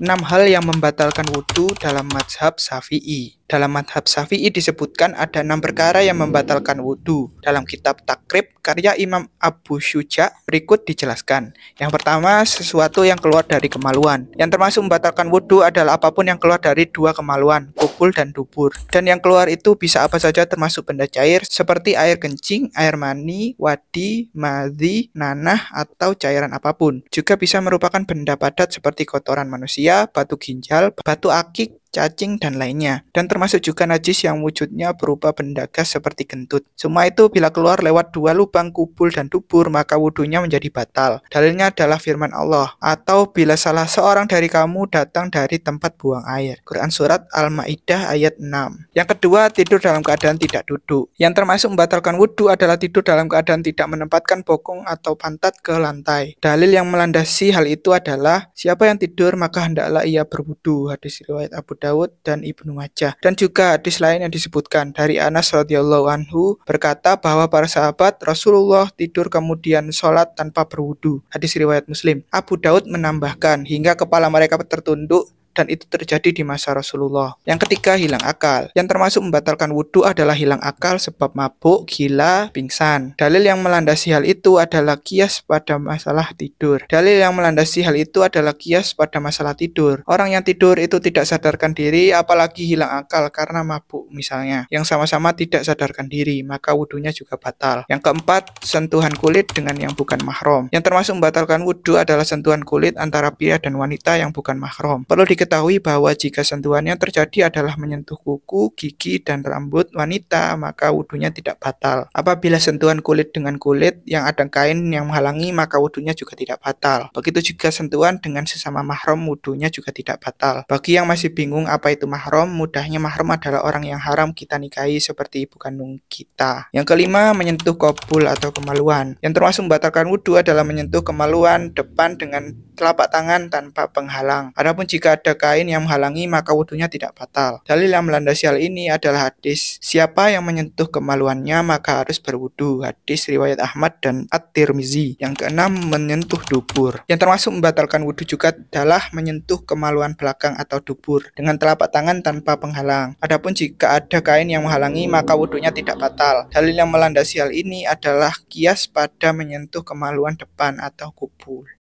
Enam hal yang membatalkan wudhu dalam mazhab Syafi'i dalam madhab Syafi'i disebutkan ada enam perkara yang membatalkan wudhu. Dalam kitab Takrib karya Imam Abu Syuja berikut dijelaskan. Yang pertama, sesuatu yang keluar dari kemaluan. Yang termasuk membatalkan wudhu adalah apapun yang keluar dari dua kemaluan, kubul dan dubur. Dan yang keluar itu bisa apa saja termasuk benda cair seperti air kencing, air mani, wadi, madhi, nanah, atau cairan apapun. Juga bisa merupakan benda padat seperti kotoran manusia, batu ginjal, batu akik, cacing, dan lainnya. Dan termasuk juga najis yang wujudnya berupa benda gas seperti kentut. Semua itu bila keluar lewat dua lubang kubul dan dubur, maka wudhunya menjadi batal. Dalilnya adalah firman Allah, atau bila salah seorang dari kamu datang dari tempat buang air. Quran Surat Al-Ma'idah ayat 6. Yang kedua, tidur dalam keadaan tidak duduk. Yang termasuk membatalkan wudhu adalah tidur dalam keadaan tidak menempatkan bokong atau pantat ke lantai. Dalil yang melandasi hal itu adalah, siapa yang tidur maka hendaklah ia berwudhu. Hadis riwayat Abu Dawud dan Ibnu Majah. Dan juga hadis lain yang disebutkan dari Anas radhiyallahu anhu berkata bahwa para sahabat Rasulullah tidur kemudian sholat tanpa berwudu. Hadis riwayat Muslim. Abu Daud menambahkan hingga kepala mereka tertunduk dan itu terjadi di masa Rasulullah. Yang ketiga, hilang akal. Yang termasuk membatalkan wudhu adalah hilang akal sebab mabuk, gila, pingsan. Dalil yang melandasi hal itu adalah kias pada masalah tidur. Dalil yang melandasi hal itu adalah kias pada masalah tidur. Orang yang tidur itu tidak sadarkan diri, apalagi hilang akal karena mabuk misalnya. Yang sama-sama tidak sadarkan diri, maka wudhunya juga batal. Yang keempat, sentuhan kulit dengan yang bukan mahram. Yang termasuk membatalkan wudhu adalah sentuhan kulit antara pria dan wanita yang bukan mahram. Perlu di diketahui bahwa jika sentuhannya terjadi adalah menyentuh kuku, gigi, dan rambut wanita, maka wudhunya tidak batal. Apabila sentuhan kulit dengan kulit yang ada kain yang menghalangi, maka wudhunya juga tidak batal. Begitu juga sentuhan dengan sesama mahram, wudhunya juga tidak batal. Bagi yang masih bingung apa itu mahram, mudahnya mahram adalah orang yang haram kita nikahi seperti ibu kandung kita. Yang kelima, menyentuh kobul atau kemaluan. Yang termasuk membatalkan wudhu adalah menyentuh kemaluan depan dengan telapak tangan tanpa penghalang. Adapun jika ada ada kain yang menghalangi maka wudhunya tidak batal. Dalil yang melandasi hal ini adalah hadis. Siapa yang menyentuh kemaluannya maka harus berwudhu. Hadis riwayat Ahmad dan At-Tirmizi. Yang keenam, menyentuh dubur. Yang termasuk membatalkan wudhu juga adalah menyentuh kemaluan belakang atau dubur dengan telapak tangan tanpa penghalang. Adapun jika ada kain yang menghalangi maka wudhunya tidak batal. Dalil yang melandasi hal ini adalah kias pada menyentuh kemaluan depan atau kubur.